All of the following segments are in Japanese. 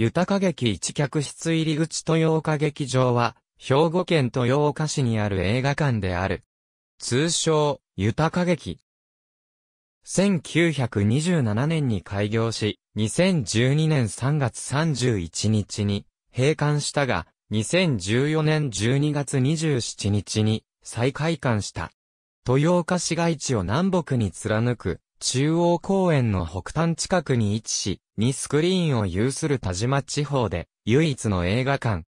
豊か劇一客室入り口豊岡劇場は、兵庫県豊岡市にある映画館である。通称、豊か劇。1927年に開業し、2012年3月31日に閉館したが、2014年12月27日に再開館した。豊岡市街地を南北に貫く中央公園の北端近くに位置し、にスクリーンを有する田島地方で、唯一の映画館。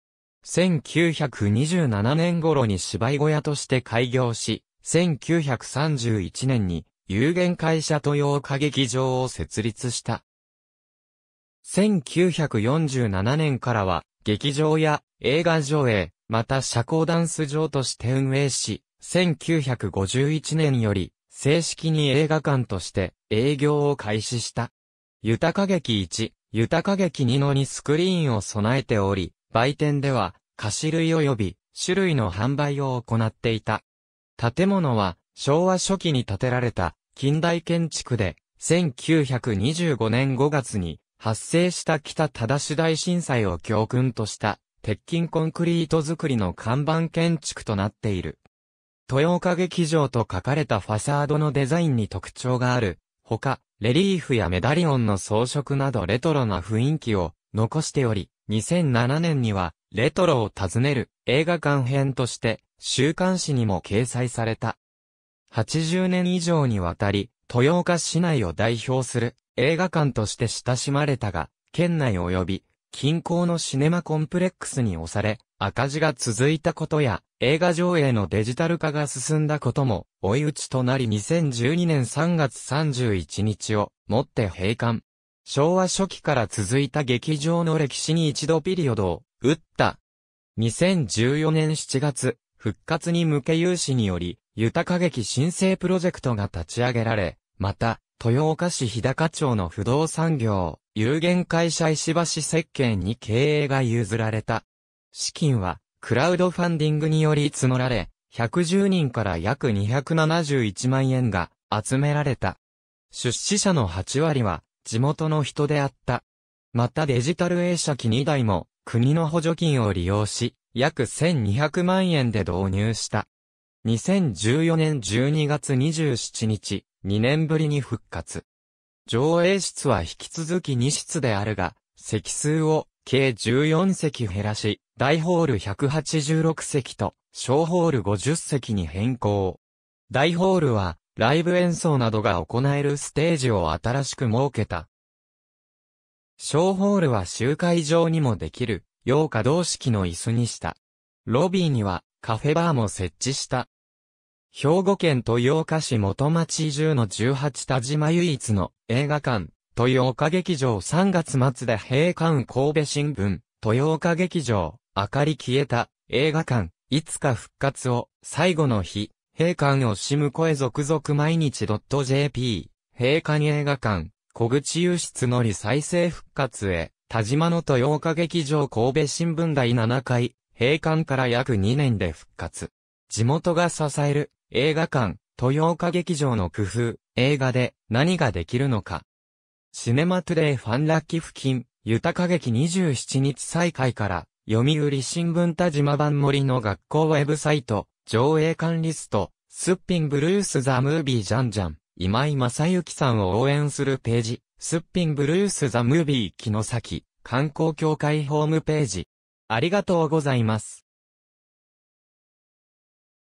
1927年頃に芝居小屋として開業し、1931年に有限会社豊岡劇場を設立した。1947年からは、劇場や映画上映、また社交ダンス場として運営し、1951年より正式に映画館として営業を開始した。豊歌劇1、豊歌劇2の2スクリーンを備えており、売店では菓子類及び種類の販売を行っていた。建物は昭和初期に建てられた近代建築で1925年5月に発生した北忠市大震災を教訓とした鉄筋コンクリート造りの看板建築となっている。豊岡劇場と書かれたファサードのデザインに特徴がある。ほか、レリーフやメダリオンの装飾などレトロな雰囲気を残しており、2007年には、レトロを訪ねる映画館編として、週刊誌にも掲載された。80年以上にわたり、豊岡市内を代表する映画館として親しまれたが、県内及び近郊のシネマコンプレックスに押され、赤字が続いたことや、映画上映のデジタル化が進んだことも、追い打ちとなり2012年3月31日をもって閉館。昭和初期から続いた劇場の歴史に一度ピリオドを打った。2014年7月、復活に向け有志により、豊か劇申請プロジェクトが立ち上げられ、また、豊岡市日高町の不動産業、有限会社石橋設計に経営が譲られた。資金は、クラウドファンディングにより募られ、110人から約271万円が集められた。出資者の8割は地元の人であった。またデジタル映写機2台も国の補助金を利用し、約1200万円で導入した。2014年12月27日、2年ぶりに復活。上映室は引き続き2室であるが、席数を計14席減らし、大ホール186席と、小ホール50席に変更。大ホールは、ライブ演奏などが行えるステージを新しく設けた。小ホールは集会場にもできる、洋歌同式の椅子にした。ロビーには、カフェバーも設置した。兵庫県豊岡市元町中の18田島唯一の映画館、豊岡劇場3月末で閉館神戸新聞、豊岡劇場、明かり消えた、映画館、いつか復活を、最後の日、閉館をしむ声続々毎日 .jp、閉館映画館、小口輸出のり再生復活へ、田島の豊岡劇場神戸新聞第7回、閉館から約2年で復活。地元が支える映画館、豊岡劇場の工夫、映画で何ができるのか。シネマトゥデイファンラッキ付近、豊歌劇27日再開から、読売新聞田島版森の学校ウェブサイト、上映館リスト、すっぴんブルースザムービージャンジャン、今井正幸さんを応援するページ、すっぴんブルースザムービー木の先、観光協会ホームページ。ありがとうございます。